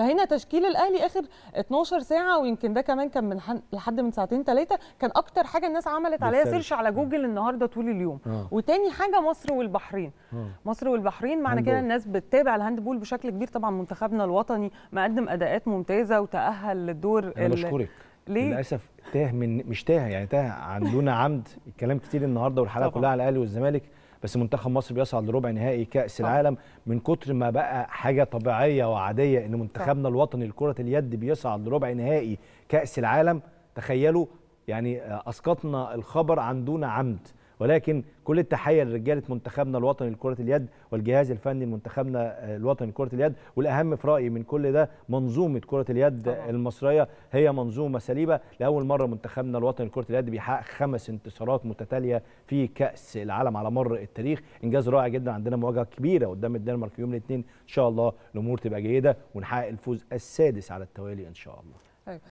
فهنا تشكيل الاهلي اخر 12 ساعه ويمكن ده كمان كان من لحد من ساعتين ثلاثه كان اكتر حاجه الناس عملت عليها سيرش على جوجل النهارده طول اليوم آه. وتاني حاجه مصر والبحرين آه. مصر والبحرين معنى كده الناس بتتابع الهاند بول بشكل كبير طبعا منتخبنا الوطني مقدم اداءات ممتازه وتاهل للدور انا بشكرك ليه؟ للاسف تاه من مش تاه يعني تاه عندنا عمد الكلام كتير النهارده والحلقه كلها على الاهلي والزمالك بس منتخب مصر بيصعد لربع نهائي كاس العالم من كتر ما بقى حاجه طبيعيه وعاديه ان منتخبنا الوطني لكره اليد بيصعد لربع نهائي كاس العالم تخيلوا يعني آه، اسقطنا الخبر عن دون عمد ولكن كل التحيه لرجاله منتخبنا الوطني لكره اليد والجهاز الفني لمنتخبنا آه، الوطني لكره اليد والاهم في رايي من كل ده منظومه كره اليد طبعا. المصريه هي منظومه سليبة لاول مره منتخبنا الوطني لكره اليد بيحقق خمس انتصارات متتاليه في كاس العالم على مر التاريخ انجاز رائع جدا عندنا مواجهه كبيره قدام الدنمارك يوم الاثنين ان شاء الله الامور تبقى جيده ونحقق الفوز السادس على التوالي ان شاء الله